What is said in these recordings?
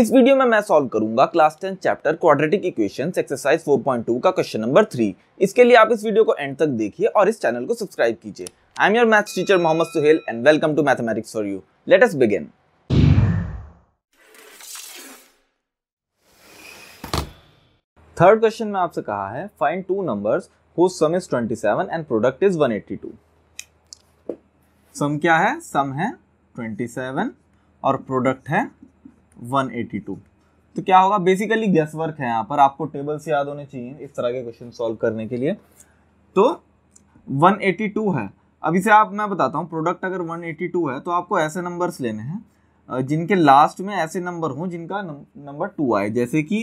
इस वीडियो में मैं सॉल्व करूंगा class ten chapter quadratic equations exercise 4.2 का क्वेश्चन नंबर थ्री इसके लिए आप इस वीडियो को एंड तक देखिए और इस चैनल को सब्सक्राइब कीजिए I am your maths teacher Mohammad Suhail and welcome to mathematics for you let's begin third question में आपसे कहा है find two numbers whose sum is 27 and product is 182 sum क्या है सम है ट्वेंटी सेवन और प्रोडक्ट है 182 तो क्या होगा बेसिकली गैस वर्क है यहाँ पर आपको टेबल्स याद होने चाहिए इस तरह के क्वेश्चन सॉल्व करने के लिए तो 182 है अभी से आप मैं बताता हूँ प्रोडक्ट अगर 182 है तो आपको ऐसे नंबर्स लेने हैं जिनके लास्ट में ऐसे नंबर हों जिनका नंबर टू आए जैसे कि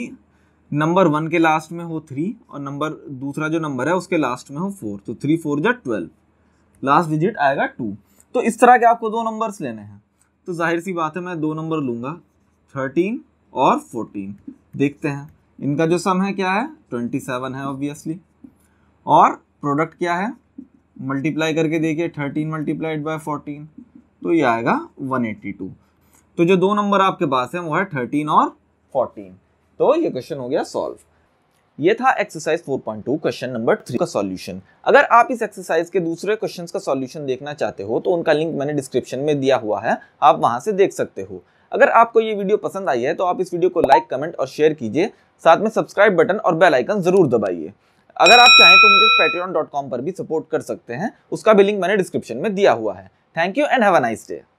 नंबर वन के लास्ट में हो थ्री और नंबर दूसरा जो नंबर है उसके लास्ट में हो फोर तो थ्री फोर जा ट्वेल्व लास्ट डिजिट आएगा टू तो इस तरह के आपको दो नंबर्स लेने हैं तो जाहिर सी बात है मैं दो नंबर लूंगा थर्टीन और फोर्टीन देखते हैं इनका जो सम है क्या है ट्वेंटी सेवन है ऑब्वियसली और प्रोडक्ट क्या है मल्टीप्लाई करके देखिए थर्टीन मल्टीप्लाइड बाई फोर्टीन तो ये आएगा वन एट्टी टू तो जो दो नंबर आपके पास है वो है थर्टीन और फोर्टीन तो ये क्वेश्चन हो गया सॉल्व ये था एक्सरसाइज 4.2 क्वेश्चन नंबर थ्री का सॉल्यूशन अगर आप इस एक्सरसाइज के दूसरे क्वेश्चंस का सॉल्यूशन देखना चाहते हो तो उनका लिंक मैंने डिस्क्रिप्शन में दिया हुआ है आप वहां से देख सकते हो अगर आपको ये वीडियो पसंद आई है तो आप इस वीडियो को लाइक कमेंट और शेयर कीजिए साथ में सब्सक्राइब बटन और बेल आइकन जरूर दबाइए अगर आप चाहें तो मुझे patreon.com पर भी सपोर्ट कर सकते हैं उसका भी लिंक मैंने डिस्क्रिप्शन में दिया हुआ है thank you and have a nice day